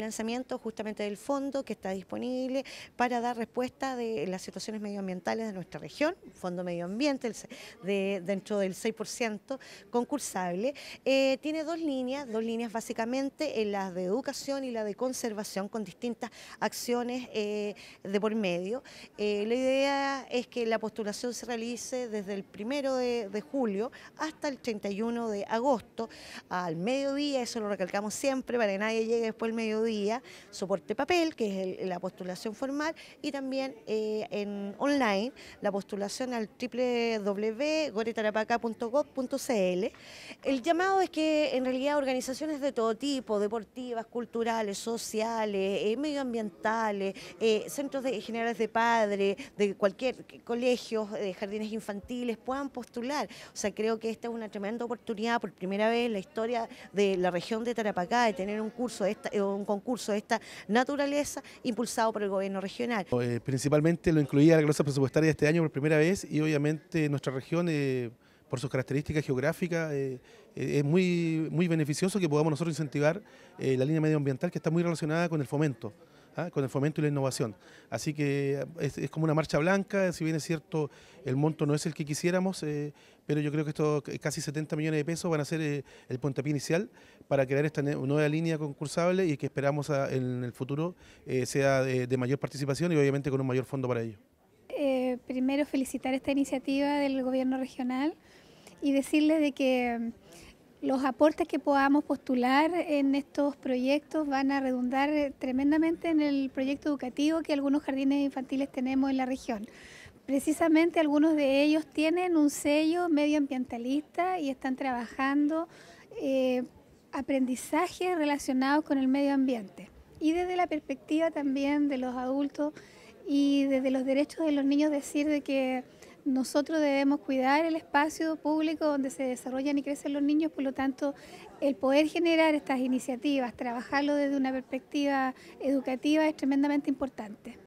lanzamiento justamente del fondo que está disponible para dar respuesta de las situaciones medioambientales de nuestra región, Fondo Medio Ambiente de, dentro del 6% concursable. Eh, tiene dos líneas, dos líneas básicamente, en eh, las de educación y la de conservación con distintas acciones eh, de por medio. la idea es que la postulación se realice desde el primero de, julio hasta el 31 de agosto, al mediodía, eso lo recalcamos siempre para que nadie llegue después del mediodía día, soporte papel, que es la postulación formal, y también eh, en online, la postulación al www.goretarapacá.gov.cl. El llamado es que en realidad organizaciones de todo tipo, deportivas, culturales, sociales, eh, medioambientales, eh, centros de, generales de padres, de cualquier colegio, de jardines infantiles, puedan postular. O sea, creo que esta es una tremenda oportunidad por primera vez en la historia de la región de Tarapacá de tener un curso, de un concurso concurso de esta naturaleza impulsado por el gobierno regional. Eh, principalmente lo incluía la clase presupuestaria de este año por primera vez y obviamente nuestra región... Eh, por sus características geográficas, eh, es muy, muy beneficioso que podamos nosotros incentivar la línea medioambiental que está muy relacionada con el fomento. ¿ah? con el fomento y la innovación. Así que eh, es, como una marcha blanca, si bien es cierto, el monto no es el que quisiéramos, eh, pero yo creo que estos casi 70 millones de pesos van a ser eh, el puntapié inicial para crear esta nueva línea concursable y que esperamos en el futuro sea de, mayor participación y obviamente con un mayor fondo para ello. primero felicitar esta iniciativa del gobierno regional y decirles de que los aportes que podamos postular en estos proyectos van a redundar eh, tremendamente en el proyecto educativo que algunos jardines infantiles tenemos en la región. Precisamente algunos de ellos tienen un sello medioambientalista y están trabajando eh, aprendizaje relacionados con el medio ambiente. Y desde la perspectiva también de los adultos y desde los derechos de los niños decir de que nosotros debemos cuidar el espacio público donde se desarrollan y crecen los niños, por lo tanto, el poder generar estas iniciativas, trabajarlo desde una perspectiva educativa es tremendamente importante.